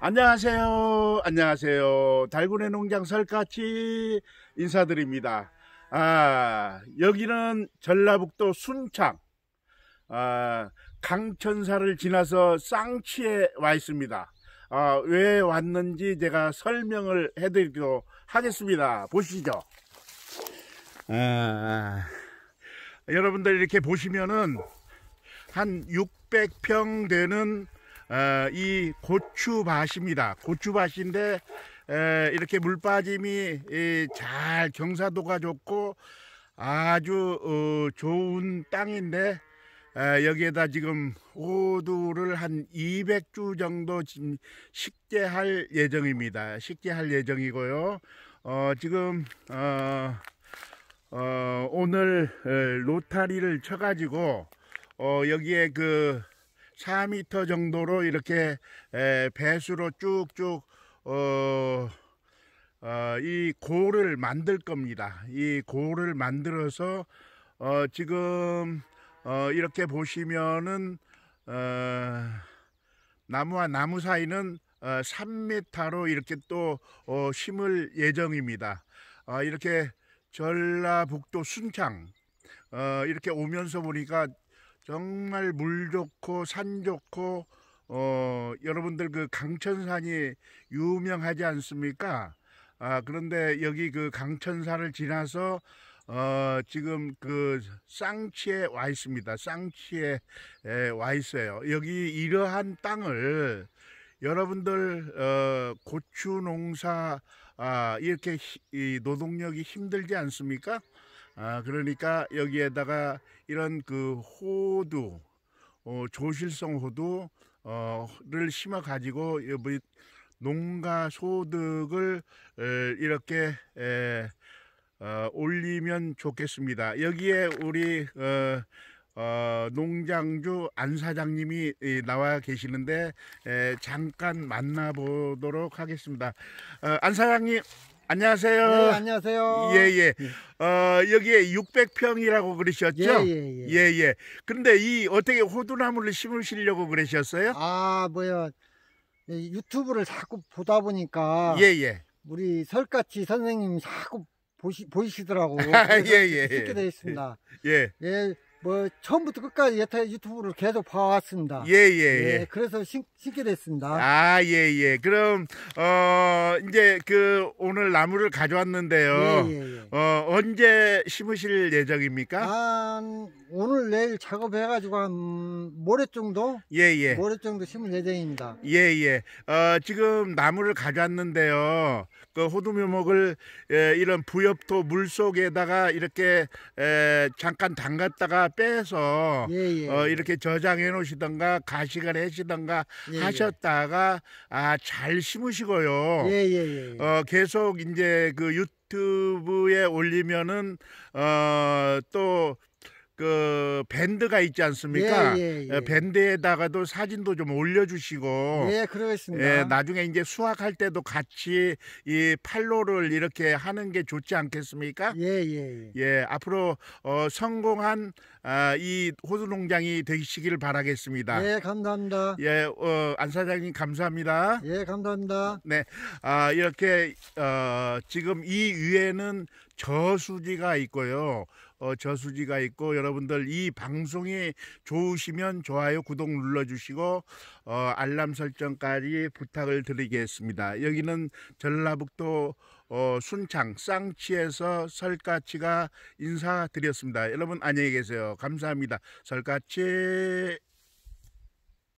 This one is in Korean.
안녕하세요. 안녕하세요. 달군의 농장 설까치 인사드립니다. 아, 여기는 전라북도 순창, 아, 강천사를 지나서 쌍치에 와 있습니다. 아, 왜 왔는지 제가 설명을 해드리도록 하겠습니다. 보시죠. 아, 여러분들 이렇게 보시면은 한 600평 되는 어, 이 고추밭입니다. 고추밭인데 이렇게 물빠짐이 잘 경사도가 좋고 아주 어, 좋은 땅인데 여기에다 지금 호두를 한 200주 정도 식재할 예정입니다. 식재할 예정이고요. 어, 지금 오늘 로타리를 쳐가지고 여기에 그 4미터 정도로 이렇게 배수로 쭉쭉 어, 어, 이 고를 만들 겁니다. 이 고를 만들어서 어, 지금 어, 이렇게 보시면은 어, 나무와 나무 사이는 어, 3m로 이렇게 또 어, 심을 예정입니다. 어, 이렇게 전라북도 순창 어, 이렇게 오면서 보니까 정말 물 좋고 산 좋고 어 여러분들 그 강천산이 유명하지 않습니까? 아 그런데 여기 그 강천산을 지나서 어 지금 그 쌍치에 와 있습니다. 쌍치에 에, 와 있어요. 여기 이러한 땅을 여러분들 어, 고추 농사 아, 이렇게 이 노동력이 힘들지 않습니까? 아, 그러니까 여기에다가 이런 그 호두, 어, 조실성 호두를 어, 심어 가지고 농가 소득을 이렇게 어, 올리면 좋겠습니다. 여기에 우리 어, 농장주 안 사장님이 나와 계시는데 잠깐 만나보도록 하겠습니다. 안 사장님. 안녕하세요. 네, 안녕하세요. 예, 예. 예. 어, 여기에 600평이라고 그러셨죠? 예, 예, 예. 예, 예. 그런데 이 어떻게 호두나무를 심으시려고 그러셨어요? 아, 뭐야. 유튜브를 자꾸 보다 보니까 예, 예. 우리 설까치 선생님이 자꾸 보시, 보이시더라고. 예, 예, 예. 듣게 되어 있습니다. 예. 예. 뭐 처음부터 끝까지 여태 유튜브를 계속 봐왔습니다. 예예예. 예, 예, 예. 그래서 신, 신게 됐습니다. 아 예예. 예. 그럼 어 이제 그 오늘 나무를 가져왔는데요. 예, 예, 어 언제 심으실 예정입니까? 한 오늘 내일 작업해가지고 한 모레 정도. 예예. 모레 정도 심을 예정입니다. 예예. 어 지금 나무를 가져왔는데요. 그 호두묘목을 이런 부엽토 물 속에다가 이렇게 잠깐 담갔다가 빼서 예, 예. 어, 이렇게 저장해 놓으시던가 가시을 해시던가 예, 예. 하셨다가 아 잘 심으시고요. 예, 예, 어 계속 이제 그 유튜브에 올리면은 어또 그 밴드가 있지 않습니까? 예, 예, 예, 예. 밴드에다가도 사진도 좀 올려주시고 예, 그러겠습니다. 예, 나중에 이제 수확할 때도 같이 이 팔로를 이렇게 하는 게 좋지 않겠습니까? 예, 예, 예. 예 앞으로 어, 성공한 아, 이 호수 농장이 되시길 바라겠습니다. 예, 감사합니다. 예, 어, 안 사장님 감사합니다. 예, 감사합니다. 네, 아, 이렇게 어, 지금 이 위에는 저수지가 있고요. 어, 저수지가 있고 여러분들 이 방송이 좋으시면 좋아요 구독 눌러주시고 어, 알람 설정까지 부탁을 드리겠습니다. 여기는 전라북도 어, 순창 쌍치에서 설까치가 인사드렸습니다. 여러분 안녕히 계세요. 감사합니다. 설까치